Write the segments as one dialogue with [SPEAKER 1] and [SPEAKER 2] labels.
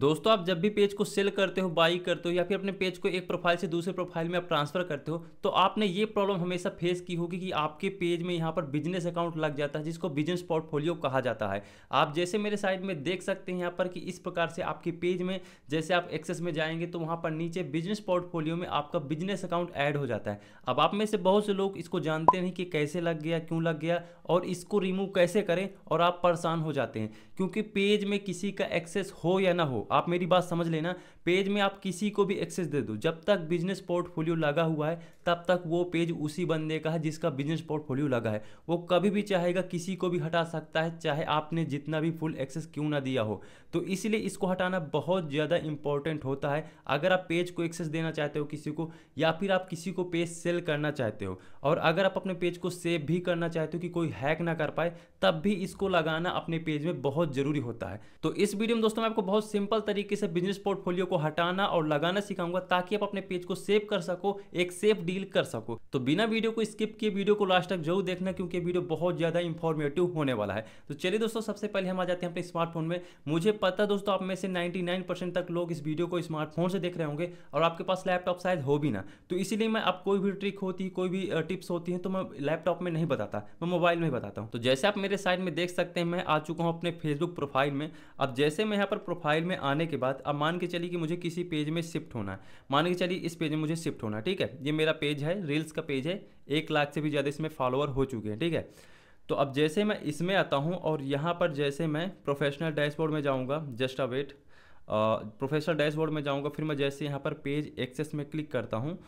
[SPEAKER 1] दोस्तों आप जब भी पेज को सेल करते हो बाई करते हो या फिर अपने पेज को एक प्रोफाइल से दूसरे प्रोफाइल में आप ट्रांसफर करते हो तो आपने ये प्रॉब्लम हमेशा फेस की होगी कि आपके पेज में यहाँ पर बिजनेस अकाउंट लग जाता है जिसको बिजनेस पोर्टफोलियो कहा जाता है आप जैसे मेरे साइड में देख सकते हैं यहाँ पर कि इस प्रकार से आपके पेज में जैसे आप एक्सेस में जाएंगे तो वहाँ पर नीचे बिजनेस पोर्टफोलियो में आपका बिजनेस अकाउंट ऐड हो जाता है अब आप में से बहुत से लोग इसको जानते नहीं कि कैसे लग गया क्यों लग गया और इसको रिमूव कैसे करें और आप परेशान हो जाते हैं क्योंकि पेज में किसी का एक्सेस हो या ना हो आप मेरी बात समझ लेना पेज में आप किसी को भी एक्सेस दे दो जब तक बिजनेस पोर्टफोलियो लगा हुआ है तब तक वो पेज उसी बंदे का है जिसका बिजनेस पोर्टफोलियो लगा है वो कभी भी चाहेगा किसी को भी हटा सकता है चाहे आपने जितना भी फुल एक्सेस क्यों ना दिया हो तो इसलिए इसको हटाना बहुत ज़्यादा इंपॉर्टेंट होता है अगर आप पेज को एक्सेस देना चाहते हो किसी को या फिर आप किसी को पेज सेल करना चाहते हो और अगर आप अपने पेज को सेव भी करना चाहते हो कि कोई हैक ना कर पाए तब भी इसको लगाना अपने पेज में बहुत ज़रूरी होता है तो इस वीडियो में दोस्तों मैं आपको बहुत सिंपल तरीके से बिजनेस पोर्टफोलियो को हटाना और लगाना सिखाऊंगा ताकि आप अपने पेज को सेव कर सको एक सेफ डील कर सको तो बिना वीडियो को स्किप किए वीडियो को लास्ट तक जरूर देखना क्योंकि वीडियो बहुत ज़्यादा इंफॉर्मेटिव होने वाला है तो चलिए दोस्तों सबसे पहले हम आ जाते हैं अपने स्मार्टफोन में मुझे पता दोस्तों आप में से 99% तक लोग इस वीडियो को स्मार्टफोन से देख रहे होंगे और आपके पास लैपटॉप शायद हो भी ना तो इसीलिए मैं आप कोई भी ट्रिक होती कोई भी टिप्स होती है तो मैं लैपटॉप में नहीं बताता मैं मोबाइल में बताता हूँ तो जैसे आप मेरे साइड में देख सकते हैं मैं आ चुका हूँ अपने फेसबुक प्रोफाइल में अब जैसे मैं यहाँ पर प्रोफाइल में आने के बाद अब मान के चलिए कि मुझे किसी पेज में शिफ्ट होना है मान के चलिए इस पेज में मुझे शिफ्ट होना है ठीक है ये मेरा पेज है रील्स का पेज है एक लाख से भी ज़्यादा इसमें फॉलोअर हो चुके हैं ठीक है तो अब जैसे मैं इसमें आता हूँ और यहाँ पर जैसे मैं प्रोफेशनल डैशबोर्ड में जाऊँगा जस्ट अवेट प्रोफेशनल डैशबोर्ड में जाऊँगा फिर मैं जैसे यहाँ पर पेज एक्सेस में क्लिक करता हूँ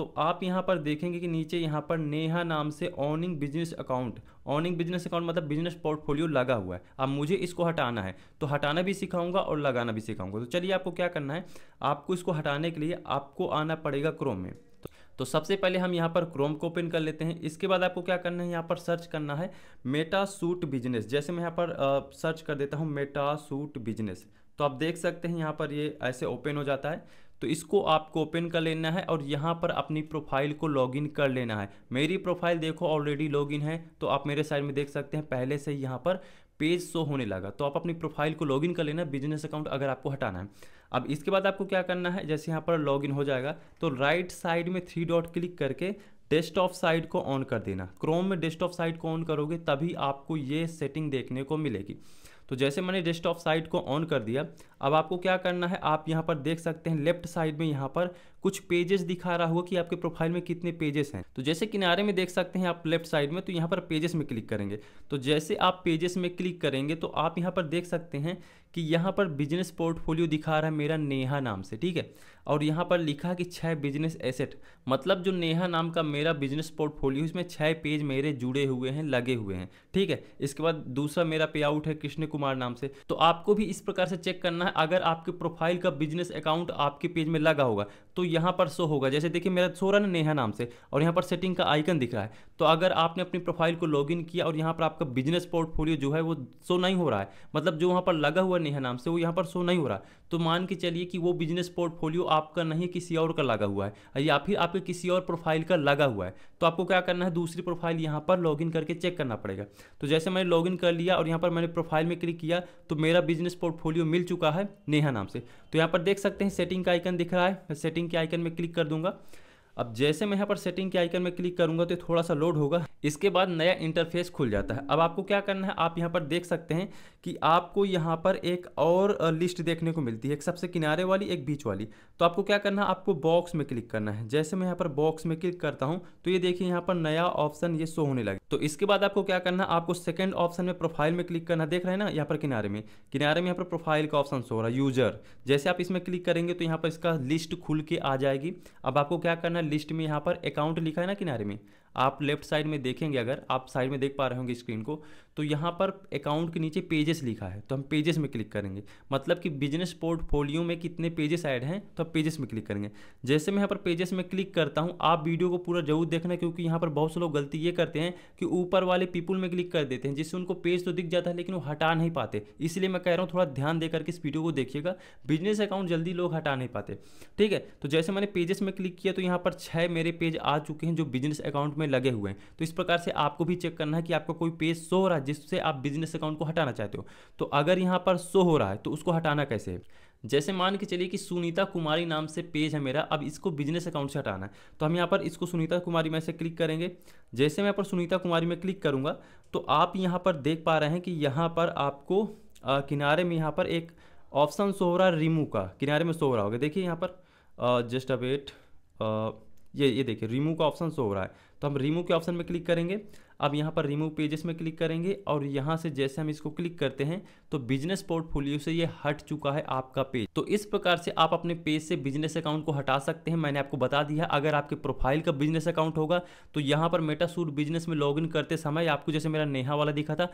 [SPEAKER 1] तो आप यहाँ पर देखेंगे कि नीचे यहाँ पर नेहा नाम से owning business account owning business account मतलब बिजनेस पोर्टफोलियो लगा हुआ है अब मुझे इसको हटाना है तो हटाना भी सिखाऊंगा और लगाना भी सिखाऊंगा तो चलिए आपको क्या करना है आपको इसको हटाने के लिए आपको आना पड़ेगा क्रोम में तो तो सबसे पहले हम यहाँ पर क्रोम को ओपन कर लेते हैं इसके बाद आपको क्या करना है यहाँ पर सर्च करना है मेटा सूट बिजनेस जैसे मैं यहाँ पर आ, सर्च कर देता हूँ मेटा सूट बिजनेस तो आप देख सकते हैं यहाँ पर ये ऐसे ओपन हो जाता है तो इसको आपको ओपन कर लेना है और यहाँ पर अपनी प्रोफाइल को लॉगिन कर लेना है मेरी प्रोफाइल देखो ऑलरेडी लॉगिन है तो आप मेरे साइड में देख सकते हैं पहले से यहाँ पर पेज शो होने लगा तो आप अपनी प्रोफाइल को लॉगिन कर लेना बिजनेस अकाउंट अगर आपको हटाना है अब इसके बाद आपको क्या करना है जैसे यहाँ पर लॉगिन हो जाएगा तो राइट साइड में थ्री डॉट क्लिक करके डेस्कटॉप साइट को ऑन कर देना क्रोम में डेस्कटॉप साइट को ऑन करोगे तभी आपको ये सेटिंग देखने को मिलेगी तो जैसे मैंने डेस्कटॉप साइट को ऑन कर दिया अब आपको क्या करना है आप यहाँ पर देख सकते हैं लेफ्ट साइड में यहाँ पर कुछ पेजेस दिखा रहा होगा कि आपके प्रोफाइल में कितने पेजेस हैं तो जैसे किनारे में देख सकते हैं आप लेफ्ट साइड में तो यहाँ पर पेजेस में क्लिक करेंगे तो जैसे आप पेजेस में क्लिक करेंगे तो आप यहाँ पर देख सकते हैं कि यहाँ पर बिजनेस पोर्टफोलियो दिखा रहा है मेरा नेहा नाम से ठीक है और यहाँ पर लिखा कि छः बिजनेस एसेट मतलब जो नेहा नाम का मेरा बिजनेस पोर्टफोलियो इसमें छः पेज मेरे जुड़े हुए हैं लगे हुए हैं ठीक है इसके बाद दूसरा मेरा पे आउट है कृष्ण कुमार नाम से तो आपको भी इस प्रकार से चेक करना है अगर आपके प्रोफाइल का बिजनेस अकाउंट आपके पेज में लगा होगा तो यहाँ पर शो होगा जैसे देखिए मेरा शो रहा नेहा नाम से और यहाँ पर सेटिंग का आइकन दिख रहा है तो अगर आपने अपनी प्रोफाइल को लॉगिन किया और यहाँ पर आपका बिजनेस पोर्टफोलियो जो है वो शो नहीं हो रहा है मतलब जो वहाँ पर लगा हुआ नेहा नाम से वो यहाँ पर शो नहीं हो रहा तो मान के चलिए कि वो बिजनेस पोर्टफोलियो आपका नहीं किसी और का लगा हुआ है या फिर आपके किसी और प्रोफाइल का लगा हुआ है तो आपको क्या करना है दूसरी प्रोफाइल यहाँ पर लॉगिन करके चेक करना पड़ेगा तो जैसे मैंने लॉगिन कर लिया और यहाँ पर मैंने प्रोफाइल में क्लिक किया तो मेरा बिजनेस पोर्टफोलियो मिल चुका है नेहा नाम से तो यहाँ पर देख सकते हैं सेटिंग का आइकन दिख रहा है मैं सेटिंग के आइकन में क्लिक कर दूंगा अब जैसे मैं यहाँ पर सेटिंग के आइकन में क्लिक करूंगा तो थोड़ा सा लोड होगा इसके बाद नया इंटरफेस खुल जाता है अब आपको क्या करना है आप यहाँ पर देख सकते हैं कि आपको यहाँ पर एक और लिस्ट देखने को मिलती है एक सबसे किनारे वाली एक बीच वाली तो आपको क्या करना है आपको बॉक्स में क्लिक करना है जैसे मैं यहाँ पर बॉक्स में क्लिक करता हूँ तो ये देखिए यहाँ पर नया ऑप्शन ये शो होने लगे तो इसके बाद आपको क्या करना है आपको सेकंड ऑप्शन में प्रोफाइल में क्लिक करना देख रहे हैं ना यहाँ पर किनारे में किनारे में यहाँ पर प्रोफाइल का ऑप्शन शो हो रहा है यूजर जैसे आप इसमें क्लिक करेंगे तो यहाँ पर इसका लिस्ट खुल के आ जाएगी अब आपको क्या करना है लिस्ट में यहाँ पर अकाउंट लिखा है ना किनारे में आप लेफ्ट साइड में देखेंगे अगर आप साइड में देख पा रहे होंगे स्क्रीन को तो यहाँ पर अकाउंट के नीचे पेजेस लिखा है तो हम पेजेस में क्लिक करेंगे मतलब कि बिजनेस पोर्टफोलियो में कितने पेजेस ऐड हैं तो आप पेजेस में क्लिक करेंगे जैसे मैं यहाँ पर पेजेस में क्लिक करता हूँ आप वीडियो को पूरा जरूर देखना क्योंकि यहाँ पर बहुत से लोग गलती ये करते हैं कि ऊपर वाले पीपुल में क्लिक कर देते हैं जिससे उनको पेज तो दिख जाता है लेकिन वो हटा नहीं पाते इसलिए मैं कह रहा हूँ थोड़ा ध्यान देकर के इस वीडियो को देखिएगा बिजनेस अकाउंट जल्दी लोग हटा नहीं पाते ठीक है तो जैसे मैंने पेजेस में क्लिक किया तो यहाँ पर छः मेरे पेज आ चुके हैं जो बिजनेस अकाउंट में लगे हुए हैं तो इस प्रकार से आपको भी चेक करना है कि आपका कोई पेज शो हो रहा है जिससे आप बिजनेस अकाउंट को हटाना चाहते हो तो अगर यहाँ पर शो हो रहा है तो उसको हटाना कैसे है जैसे मान के चलिए कि सुनीता कुमारी नाम से पेज है मेरा अब इसको बिजनेस अकाउंट से हटाना है तो हम यहाँ पर इसको सुनीता कुमारी में से क्लिक करेंगे जैसे मैं पर सुनीता कुमारी में क्लिक करूँगा तो आप यहाँ पर देख पा रहे हैं कि यहाँ पर आपको किनारे में यहाँ पर एक ऑप्शन शो हो रहा है रिमू का किनारे में शो हो रहा होगा देखिए यहाँ पर जस्ट अवेट ये ये देखिए रिमू का ऑप्शन शो हो रहा है तो हम रिमूव के ऑप्शन में क्लिक करेंगे अब यहाँ पर रिमूव पेजेस में क्लिक करेंगे और यहाँ से जैसे हम इसको क्लिक करते हैं तो बिजनेस पोर्टफोलियो से ये हट चुका है आपका पेज तो इस प्रकार से आप अपने पेज से बिजनेस अकाउंट को हटा सकते हैं मैंने आपको बता दिया अगर आपके प्रोफाइल का बिजनेस अकाउंट होगा तो यहाँ पर मेटासूट बिजनेस में लॉग करते समय आपको जैसे मेरा नेहा वाला दिखा था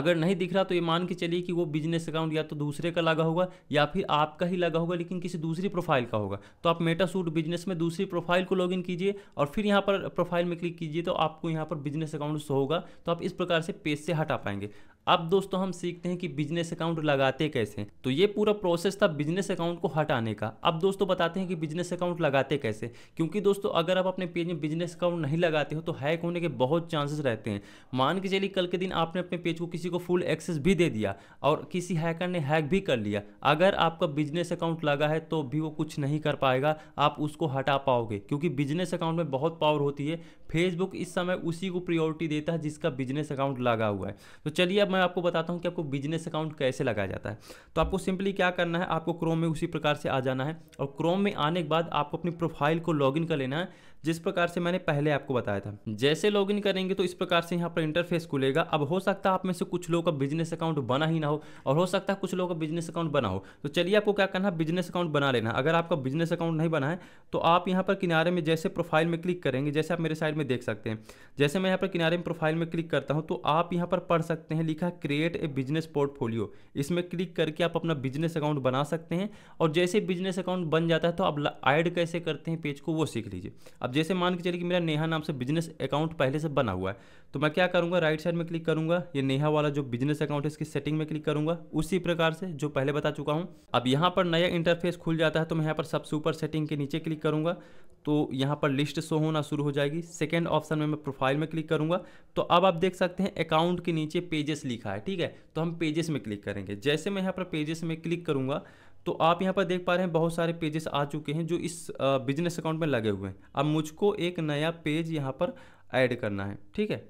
[SPEAKER 1] अगर नहीं दिख रहा तो ये मान के चलिए कि वो बिजनेस अकाउंट या तो दूसरे का लगा होगा या फिर आपका ही लगा होगा लेकिन किसी दूसरी प्रोफाइल का होगा तो आप मेटासूट बिजनेस में दूसरी प्रोफाइल को इन कीजिए और फिर यहाँ पर प्रोफाइल में क्लिक कीजिए तो आपको यहाँ पर बिजनेस अकाउंट होगा तो आप इस प्रकार से पेज से हटा पाएंगे अब दोस्तों हम सीखते हैं कि बिजनेस अकाउंट लगाते कैसे तो ये पूरा प्रोसेस था बिजनेस अकाउंट को हटाने का अब दोस्तों बताते हैं कि बिजनेस अकाउंट लगाते कैसे क्योंकि दोस्तों अगर आप अपने पेज में बिजनेस अकाउंट नहीं लगाते हो तो हैक होने के बहुत चांसेस रहते हैं मान के चलिए कल के दिन आपने अपने पेज को किसी को फुल एक्सेस भी दे दिया और किसी हैकर ने हैक भी कर लिया अगर आपका बिजनेस अकाउंट लगा है तो भी वो कुछ नहीं कर पाएगा आप उसको हटा पाओगे क्योंकि बिजनेस अकाउंट में बहुत पावर होती है फेसबुक इस समय उसी को प्रियोरिटी देता है जिसका बिजनेस अकाउंट लगा हुआ है तो चलिए अब मैं मैं आपको बताता हूँ कि आपको बिजनेस अकाउंट कैसे लगाया जाता है तो आपको सिंपली क्या करना है आपको क्रोम में उसी प्रकार से आ जाना है और क्रोम में आने के बाद आपको अपनी प्रोफाइल को लॉगिन कर लेना है जिस प्रकार से मैंने पहले आपको बताया था जैसे लॉग करेंगे तो इस प्रकार से यहाँ पर इंटरफेस खुलेगा अब हो सकता है आप में से कुछ लोगों का बिजनेस अकाउंट बना ही ना हो और हो सकता है कुछ लोगों का बिजनेस अकाउंट बना हो तो चलिए आपको क्या करना है बिजनेस अकाउंट बना लेना अगर आपका बिजनेस अकाउंट नहीं बना है तो आप यहाँ पर किनारे में जैसे प्रोफाइल में क्लिक करेंगे जैसे आप मेरे साइड में देख सकते हैं जैसे मैं यहाँ पर किनारे में प्रोफाइल में क्लिक करता हूँ तो आप यहाँ पर पढ़ सकते हैं लिखा क्रिएट ए बिजनेस पोर्टफोलियो इसमें क्लिक करके आप अपना बिजनेस अकाउंट बना सकते हैं और जैसे बिजनेस अकाउंट बन जाता है तो आप ऐड कैसे करते हैं पेज को वो सीख लीजिए अब अब जैसे मान के चलिए कि मेरा नेहा नाम से बिजनेस अकाउंट पहले से बना हुआ है तो मैं क्या करूँगा राइट साइड में क्लिक करूँगा ये नेहा वाला जो बिजनेस अकाउंट है इसकी सेटिंग में क्लिक करूँगा उसी प्रकार से जो पहले बता चुका हूँ अब यहाँ पर नया इंटरफेस खुल जाता है तो मैं यहाँ पर सबसे ऊपर सेटिंग के नीचे क्लिक करूँगा तो यहाँ पर लिस्ट शो होना शुरू हो जाएगी सेकेंड ऑप्शन में मैं प्रोफाइल में क्लिक करूँगा तो अब आप देख सकते हैं अकाउंट के नीचे पेजेस लिखा है ठीक है तो हम पेजेस में क्लिक करेंगे जैसे मैं यहाँ पर पेजेस में क्लिक करूँगा तो आप यहाँ पर देख पा रहे हैं बहुत सारे पेजेस आ चुके हैं जो इस बिजनेस अकाउंट में लगे हुए हैं अब मुझको एक नया पेज यहाँ पर ऐड करना है ठीक है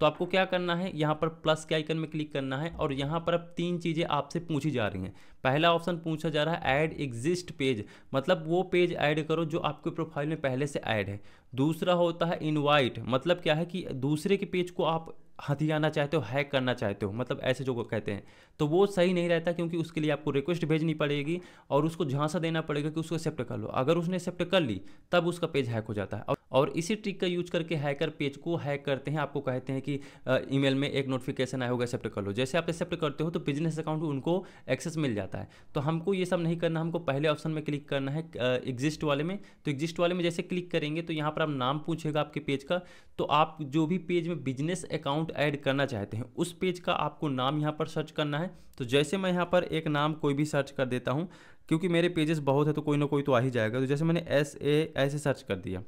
[SPEAKER 1] तो आपको क्या करना है यहाँ पर प्लस के आइकन में क्लिक करना है और यहाँ पर अब तीन चीज़ें आपसे पूछी जा रही हैं पहला ऑप्शन पूछा जा रहा है ऐड एग्जिस्ट पेज मतलब वो पेज ऐड करो जो आपके प्रोफाइल में पहले से ऐड है दूसरा होता है इनवाइट मतलब क्या है कि दूसरे के पेज को आप हथियाना चाहते हो हैक करना चाहते हो मतलब ऐसे जो कहते हैं तो वो सही नहीं रहता क्योंकि उसके लिए आपको रिक्वेस्ट भेजनी पड़ेगी और उसको झांसा देना पड़ेगा कि उसको एक्सेप्ट कर लो अगर उसने एक्सेप्ट कर ली तब उसका पेज हैक हो जाता है और और इसी ट्रिक का यूज करके हैकर पेज को हैक करते हैं आपको कहते हैं कि ईमेल में एक नोटिफिकेशन आया होगा एक्सेप्ट कर लो जैसे आप एक्सेप्ट करते हो तो बिजनेस अकाउंट उनको एक्सेस मिल जाता है तो हमको ये सब नहीं करना हमको पहले ऑप्शन में क्लिक करना है एग्जिस्ट वाले में तो एग्जिस्ट वाले में जैसे क्लिक करेंगे तो यहाँ पर आप नाम पूछेगा आपके पेज का तो आप जो भी पेज में बिजनेस अकाउंट ऐड करना चाहते हैं उस पेज का आपको नाम यहाँ पर सर्च करना है तो जैसे मैं यहाँ पर एक नाम कोई भी सर्च कर देता हूँ क्योंकि मेरे पेजेस बहुत है तो कोई ना कोई तो आ ही जाएगा तो जैसे मैंने एस ए ऐसे सर्च कर दिया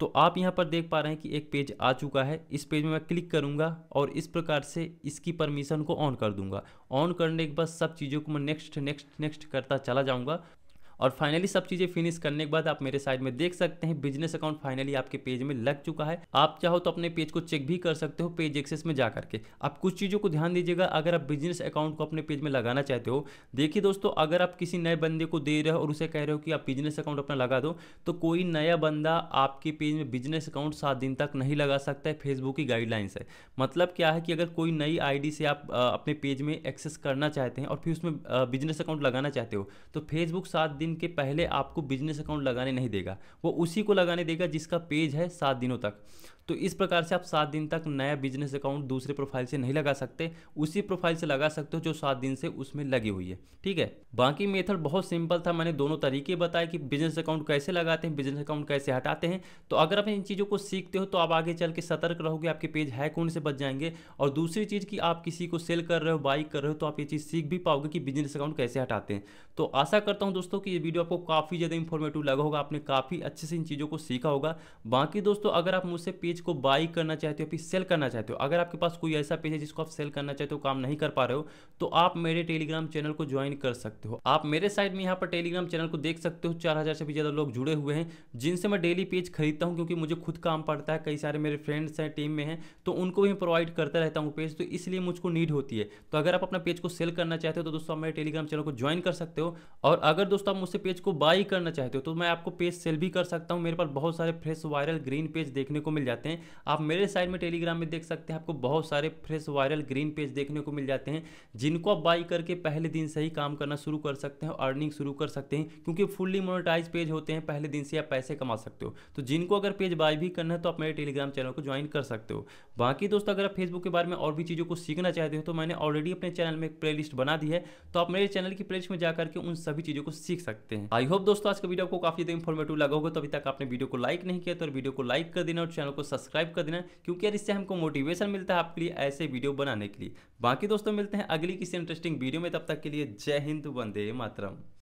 [SPEAKER 1] तो आप यहाँ पर देख पा रहे हैं कि एक पेज आ चुका है इस पेज में मैं क्लिक करूँगा और इस प्रकार से इसकी परमिशन को ऑन कर दूंगा ऑन करने के बाद सब चीज़ों को मैं नेक्स्ट नेक्स्ट नेक्स्ट करता चला जाऊँगा और फाइनली सब चीज़ें फिनिश करने के बाद आप मेरे साइड में देख सकते हैं बिजनेस अकाउंट फाइनली आपके पेज में लग चुका है आप चाहो तो अपने पेज को चेक भी कर सकते हो पेज एक्सेस में जा करके आप कुछ चीज़ों को ध्यान दीजिएगा अगर आप बिजनेस अकाउंट को अपने पेज में लगाना चाहते हो देखिए दोस्तों अगर आप किसी नए बंदे को दे रहे हो और उसे कह रहे हो कि आप बिजनेस अकाउंट अपना लगा दो तो कोई नया बंदा आपके पेज में बिजनेस अकाउंट सात दिन तक नहीं लगा सकता है फेसबुक की गाइडलाइंस है मतलब क्या है कि अगर कोई नई आईडी से आप अपने पेज में एक्सेस करना चाहते हैं और फिर उसमें बिजनेस अकाउंट लगाना चाहते हो तो फेसबुक सात दिन दिन के पहले आपको बिजनेस अकाउंट लगाने नहीं देगा वो उसी को लगाने देगा जिसका पेज है सात दिनों तक तो इस प्रकार से आप सात दिन तक नया बिजनेस अकाउंट दूसरे प्रोफाइल से नहीं लगा सकते उसी प्रोफाइल से लगा सकते हो जो सात दिन से उसमें लगी हुई है ठीक है बाकी मेथड बहुत सिंपल था मैंने दोनों तरीके बताए कि बिजनेस अकाउंट कैसे लगाते हैं बिजनेस अकाउंट कैसे हटाते हैं तो अगर आप इन चीज़ों को सीखते हो तो आप आगे चल के सतर्क रहोगे आपके पेज हैक होने से बच जाएंगे और दूसरी चीज़ कि आप किसी को सेल कर रहे हो बाई कर रहे हो तो आप ये चीज़ सीख भी पाओगे कि बिजनेस अकाउंट कैसे हटाते हैं तो आशा करता हूँ दोस्तों कि ये वीडियो आपको काफ़ी ज़्यादा इन्फॉर्मेटिव लगा होगा आपने काफ़ी अच्छे से इन चीज़ों को सीखा होगा बाकी दोस्तों अगर आप मुझसे पेज पेज को बाई करना चाहते हो फिर सेल करना चाहते हो अगर आपके पास कोई ऐसा पेज है जिसको आप सेल करना चाहते हो काम नहीं कर पा रहे हो तो आप मेरे टेलीग्राम चैनल को ज्वाइन कर सकते हो आप मेरे साइड में यहाँ पर टेलीग्राम चैनल को देख सकते हो चार से भी ज़्यादा लोग जुड़े हुए हैं जिनसे मैं डेली पेज खरीदता हूँ क्योंकि मुझे खुद काम पड़ता है कई सारे मेरे फ्रेंड्स हैं टीम में हैं तो उनको भी प्रोवाइड करता रहता हूँ पेज तो इसलिए मुझको नीड होती है तो अगर आप अपना पेज को सेल करना चाहते हो तो दोस्तों आप मेरे टेलीग्राम चैनल को ज्वाइन कर सकते हो और अगर दोस्तों आप मुझसे पेज को बाई करना चाहते हो तो मैं आपको पेज सेल भी कर सकता हूँ मेरे पास बहुत सारे फ्रेश वायरल ग्रीन पेज देखने को मिल जाते जाते हैं आप मेरे साइड में टेलीग्राम में देख सकते हैं आपको बहुत सारे फ्रेश वायरल ग्रीन पेज देखने को मिल जाते हैं जिनको आप बाई करके पहले दिन से ही काम करना शुरू कर सकते हैं अर्निंग शुरू कर सकते हैं क्योंकि फुल्ली मोनोटाइज पेज होते हैं पहले दिन से आप पैसे कमा सकते हो तो जिनको अगर पेज बाई भी करना है तो आप मेरे टेलीग्राम चैनल को ज्वाइन कर सकते हो बाकी दोस्तों अगर आप फेसबुक के बारे में और भी चीज़ों को सीखना चाहते हो तो मैंने ऑलरेडी अपने चैनल में एक प्लेलिस्ट बना दी है तो आप मेरे चैनल की प्लेलिस्ट में जाकर के उन सभी चीज़ों को सीख सकते हैं आई होप दोस्तों आज का वीडियो आपको काफी ज्यादा इन्फॉर्मेटिव लगा होगा तो अभी तक आपने वीडियो को लाइक नहीं किया तो वीडियो को लाइक कर देना और चैनल को सब्सक्राइब कर देना क्योंकि यार इससे हमको मोटिवेशन मिलता है आपके लिए ऐसे वीडियो बनाने के लिए बाकी दोस्तों मिलते हैं अगली किसी इंटरेस्टिंग वीडियो में तब तक के लिए जय हिंद वंदे मातरम